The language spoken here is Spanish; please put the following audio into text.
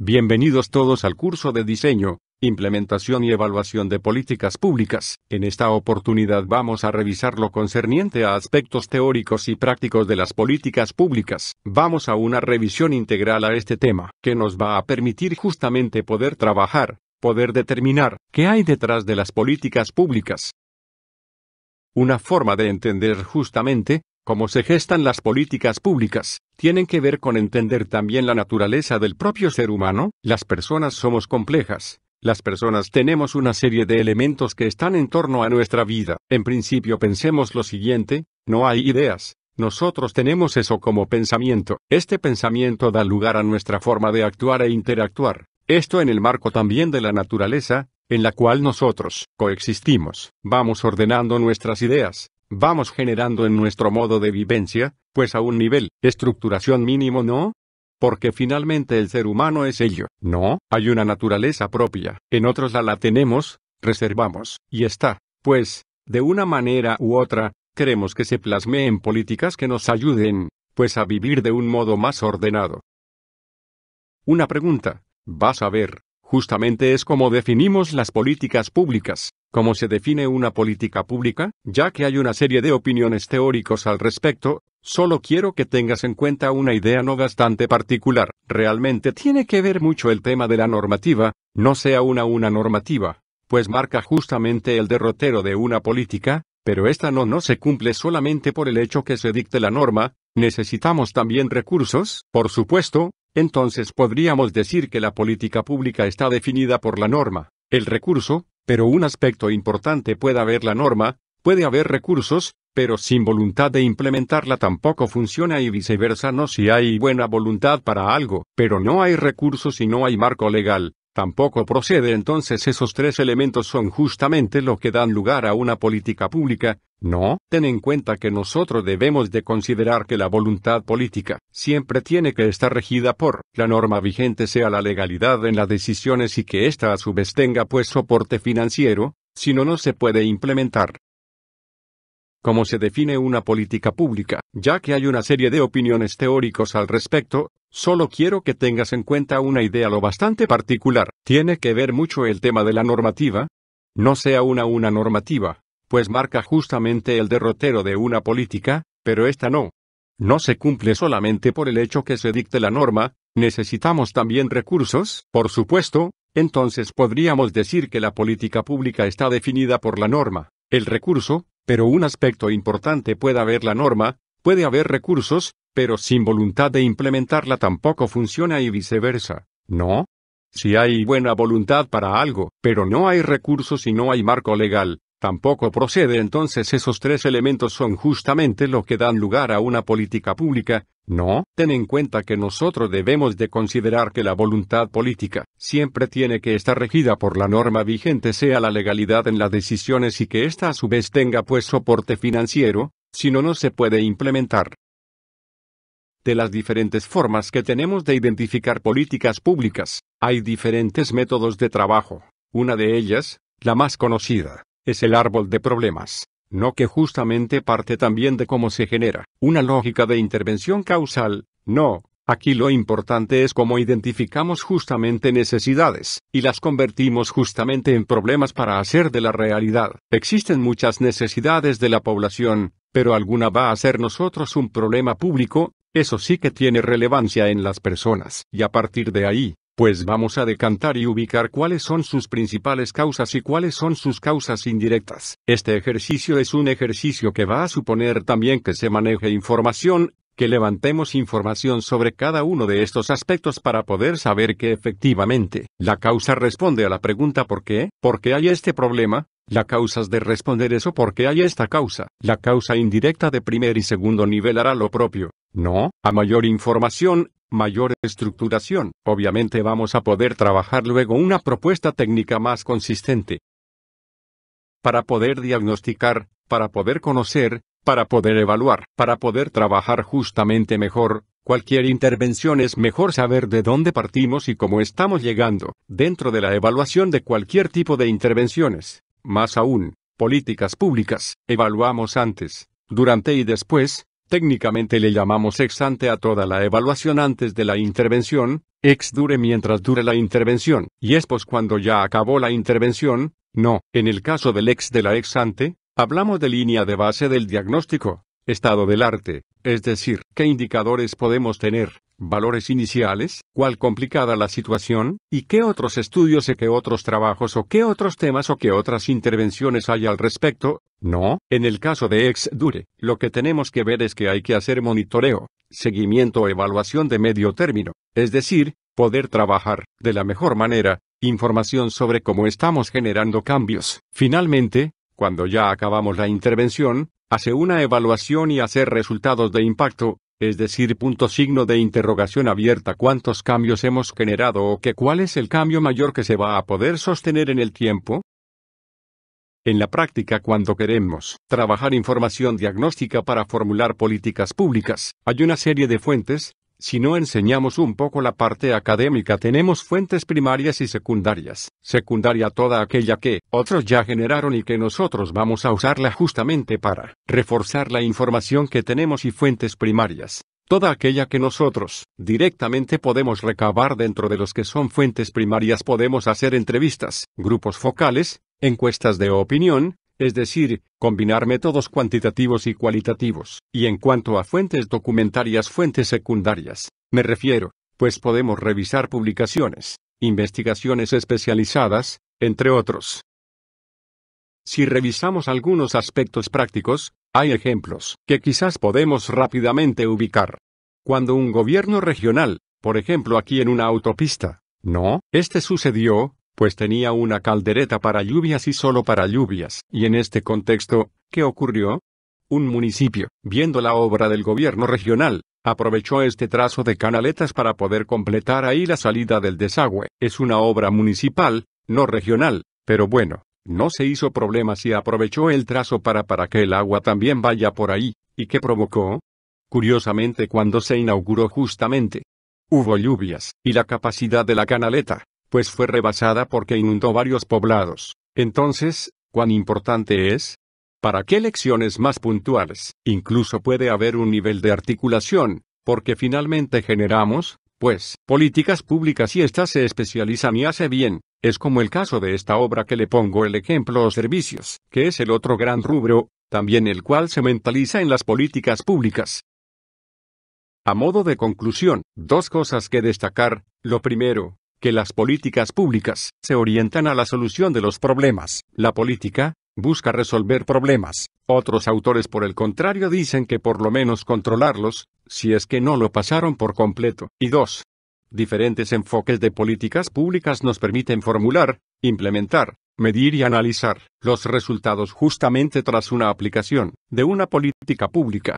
Bienvenidos todos al curso de diseño, implementación y evaluación de políticas públicas. En esta oportunidad vamos a revisar lo concerniente a aspectos teóricos y prácticos de las políticas públicas. Vamos a una revisión integral a este tema, que nos va a permitir justamente poder trabajar, poder determinar qué hay detrás de las políticas públicas. Una forma de entender justamente cómo se gestan las políticas públicas, tienen que ver con entender también la naturaleza del propio ser humano, las personas somos complejas, las personas tenemos una serie de elementos que están en torno a nuestra vida. En principio pensemos lo siguiente, no hay ideas. Nosotros tenemos eso como pensamiento. Este pensamiento da lugar a nuestra forma de actuar e interactuar. Esto en el marco también de la naturaleza, en la cual nosotros coexistimos. Vamos ordenando nuestras ideas, vamos generando en nuestro modo de vivencia, pues a un nivel, estructuración mínimo no, porque finalmente el ser humano es ello. No, hay una naturaleza propia, en otros la, tenemos, reservamos, y está, pues, de una manera u otra, queremos que se plasme en políticas que nos ayuden, pues a vivir de un modo más ordenado. Una pregunta, vas a ver, Justamente es como definimos las políticas públicas, como se define una política pública, ya que hay una serie de opiniones teóricos al respecto, solo quiero que tengas en cuenta una idea no bastante particular, realmente tiene que ver mucho el tema de la normativa, no sea una una normativa, pues marca justamente el derrotero de una política, pero esta no no se cumple solamente por el hecho que se dicte la norma, necesitamos también recursos, por supuesto, entonces podríamos decir que la política pública está definida por la norma, el recurso, pero un aspecto importante puede haber la norma, puede haber recursos, pero sin voluntad de implementarla tampoco funciona y viceversa no si hay buena voluntad para algo, pero no hay recursos y no hay marco legal, Tampoco procede entonces esos tres elementos son justamente lo que dan lugar a una política pública, no, ten en cuenta que nosotros debemos de considerar que la voluntad política siempre tiene que estar regida por la norma vigente sea la legalidad en las decisiones y que ésta a su vez tenga pues soporte financiero, si no no se puede implementar cómo se define una política pública, ya que hay una serie de opiniones teóricos al respecto, Solo quiero que tengas en cuenta una idea lo bastante particular. Tiene que ver mucho el tema de la normativa. No sea una una normativa, pues marca justamente el derrotero de una política, pero esta no. No se cumple solamente por el hecho que se dicte la norma, necesitamos también recursos, por supuesto, entonces podríamos decir que la política pública está definida por la norma, el recurso, pero un aspecto importante puede haber la norma, puede haber recursos, pero sin voluntad de implementarla tampoco funciona y viceversa, ¿no? Si hay buena voluntad para algo, pero no hay recursos y no hay marco legal, tampoco procede entonces esos tres elementos son justamente lo que dan lugar a una política pública, ¿no? Ten en cuenta que nosotros debemos de considerar que la voluntad política siempre tiene que estar regida por la norma vigente sea la legalidad en las decisiones y que ésta a su vez tenga pues soporte financiero, si no no se puede implementar de las diferentes formas que tenemos de identificar políticas públicas, hay diferentes métodos de trabajo. Una de ellas, la más conocida, es el árbol de problemas, no que justamente parte también de cómo se genera una lógica de intervención causal, no, aquí lo importante es cómo identificamos justamente necesidades, y las convertimos justamente en problemas para hacer de la realidad. Existen muchas necesidades de la población, pero alguna va a ser nosotros un problema público, eso sí que tiene relevancia en las personas, y a partir de ahí, pues vamos a decantar y ubicar cuáles son sus principales causas y cuáles son sus causas indirectas. Este ejercicio es un ejercicio que va a suponer también que se maneje información, que levantemos información sobre cada uno de estos aspectos para poder saber que efectivamente, la causa responde a la pregunta ¿por qué? ¿Por qué hay este problema? La causa es de responder eso porque hay esta causa. La causa indirecta de primer y segundo nivel hará lo propio. No, a mayor información, mayor estructuración. Obviamente vamos a poder trabajar luego una propuesta técnica más consistente. Para poder diagnosticar, para poder conocer, para poder evaluar, para poder trabajar justamente mejor, cualquier intervención es mejor saber de dónde partimos y cómo estamos llegando, dentro de la evaluación de cualquier tipo de intervenciones. Más aún, políticas públicas, evaluamos antes, durante y después, Técnicamente le llamamos ex ante a toda la evaluación antes de la intervención, ex dure mientras dure la intervención, y es pos cuando ya acabó la intervención. No, en el caso del ex de la ex ante, hablamos de línea de base del diagnóstico, estado del arte, es decir, qué indicadores podemos tener, valores iniciales, cuál complicada la situación, y qué otros estudios y qué otros trabajos o qué otros temas o qué otras intervenciones hay al respecto. No, en el caso de ex-dure, lo que tenemos que ver es que hay que hacer monitoreo, seguimiento o evaluación de medio término, es decir, poder trabajar, de la mejor manera, información sobre cómo estamos generando cambios. Finalmente, cuando ya acabamos la intervención, hace una evaluación y hacer resultados de impacto, es decir, punto signo de interrogación abierta cuántos cambios hemos generado o que cuál es el cambio mayor que se va a poder sostener en el tiempo. En la práctica, cuando queremos trabajar información diagnóstica para formular políticas públicas, hay una serie de fuentes, si no enseñamos un poco la parte académica tenemos fuentes primarias y secundarias, secundaria toda aquella que otros ya generaron y que nosotros vamos a usarla justamente para reforzar la información que tenemos y fuentes primarias, toda aquella que nosotros directamente podemos recabar dentro de los que son fuentes primarias podemos hacer entrevistas, grupos focales, encuestas de opinión, es decir, combinar métodos cuantitativos y cualitativos, y en cuanto a fuentes documentarias, fuentes secundarias, me refiero, pues podemos revisar publicaciones, investigaciones especializadas, entre otros. Si revisamos algunos aspectos prácticos, hay ejemplos que quizás podemos rápidamente ubicar. Cuando un gobierno regional, por ejemplo aquí en una autopista, no, este sucedió, pues tenía una caldereta para lluvias y solo para lluvias. Y en este contexto, ¿qué ocurrió? Un municipio, viendo la obra del gobierno regional, aprovechó este trazo de canaletas para poder completar ahí la salida del desagüe. Es una obra municipal, no regional, pero bueno, no se hizo problema si aprovechó el trazo para para que el agua también vaya por ahí. ¿Y qué provocó? Curiosamente cuando se inauguró justamente, hubo lluvias, y la capacidad de la canaleta, pues fue rebasada porque inundó varios poblados. Entonces, ¿cuán importante es? ¿Para qué lecciones más puntuales? Incluso puede haber un nivel de articulación, porque finalmente generamos, pues, políticas públicas y éstas se especializan y hace bien. Es como el caso de esta obra que le pongo el ejemplo o servicios, que es el otro gran rubro, también el cual se mentaliza en las políticas públicas. A modo de conclusión, dos cosas que destacar. Lo primero, que las políticas públicas se orientan a la solución de los problemas. La política busca resolver problemas. Otros autores, por el contrario, dicen que por lo menos controlarlos, si es que no lo pasaron por completo. Y dos, diferentes enfoques de políticas públicas nos permiten formular, implementar, medir y analizar los resultados justamente tras una aplicación de una política pública.